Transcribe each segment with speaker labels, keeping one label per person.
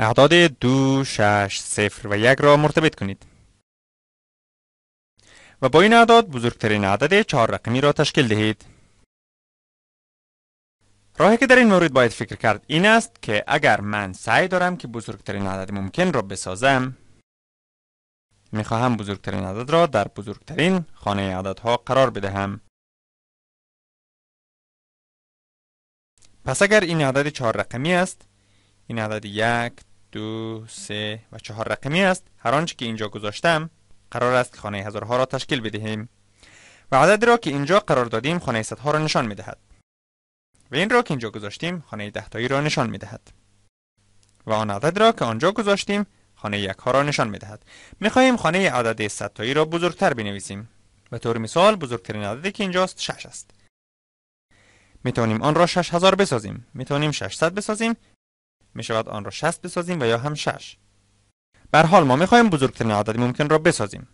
Speaker 1: اعداد دو، شش، صفر و یک را مرتبط کنید و با این اعداد بزرگترین عدد چهار رقمی را تشکیل دهید راهی که در این مورد باید فکر کرد این است که اگر من سعی دارم که بزرگترین عدد ممکن را بسازم میخواهم بزرگترین عدد را در بزرگترین خانه عددها قرار بدهم پس اگر این عدد چهار رقمی است این عدد یک، دو سه و چهار رقمی است هر آنچه که اینجا گذاشتم قرار است خانه هزارها را تشکیل بدهیم و عددی را که اینجا قرار دادیم خانه صدها را نشان میدهد و این را که اینجا گذاشتیم خانه دهتایی را نشان میدهد و آن عدد را که آنجا گذاشتیم خانه یکها را نشان میدهد میخواهیم خانه عدد صدتایی را بزرگتر بنویسیم به طور مثال بزرگترین عددی که اینجاست شش است میتوانیم آن را شش هزار بسازیم میتوانیم 600 بسازیم می شود آن را 60 بسازیم و یا هم 6 بر حال ما می بزرگترین عدد ممکن را بسازیم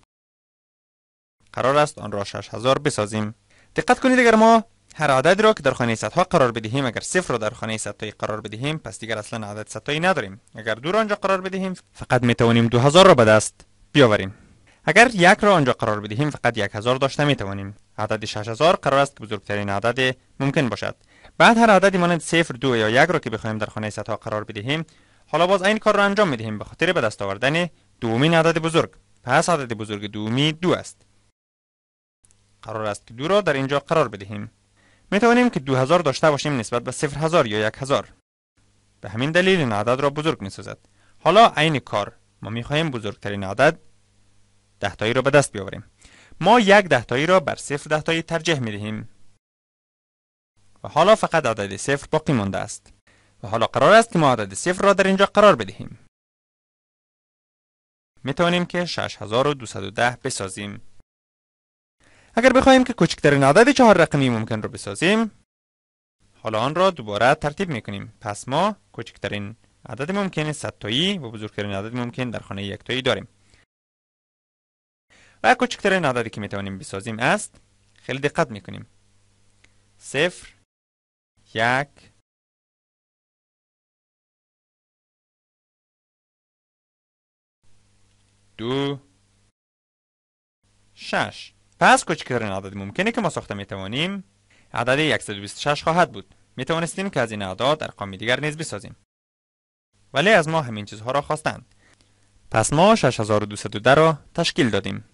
Speaker 1: قرار است آن را 6000 بسازیم دقت کنید اگر ما هر عدد را که در خانه صدها قرار بدهیم اگر صفر را در خانه صدتایی قرار بدهیم پس دیگر اصلا عدد صدتایی نداریم اگر دو را آنجا قرار بدهیم فقط می توانیم 2000 را به دست بیاوریم اگر یک را آنجا قرار بدهیم فقط یک هزار داشته می توانیم عدد 6000 قرار است که بزرگترین عدد ممکن باشد بعد هر عددی مانند صفر دو یا یک را که بخوایم در خانه سطح قرار بدهیم حالا باز این کار را انجام میدهیم به خاطر به دست آوردن دومین عدد بزرگ پس عدد بزرگ دومی دو است قرار است که دو را در اینجا قرار بدهیم می توانیم که 2000 داشته باشیم نسبت به هزار یا هزار. به همین دلیل این عدد را بزرگ می سازد حالا عین کار ما می خواهیم بزرگترین عدد دهتایی را به دست بیاوریم ما یک دهتایی را بر صفر دهتایی ترجیح می دهیم و حالا فقط عدد صفر باقی مانده است و حالا قرار است که ما عدد صفر را در اینجا قرار بدهیم می توانیم که 6210 بسازیم اگر بخواهیم که کوچکترین عدد چهار رقمی ممکن را بسازیم حالا آن را دوباره ترتیب می کنیم پس ما کوچکترین عدد ممکن صدتایی و بزرگترین عدد ممکن در خانه یکتایی داریم و کوچکترین عددی که می توانیم بسازیم است خیلی دقت می کنیم صفر یک دو شش پس کوچکترین عدد ممکنه که ما ساخته میتوانیم عدد 126 خواهد بود میتوانستیم که از این اعداد ارقام دیگر نیز بسازیم ولی از ما همین چیزها را خواستند پس ما 6210 را تشکیل دادیم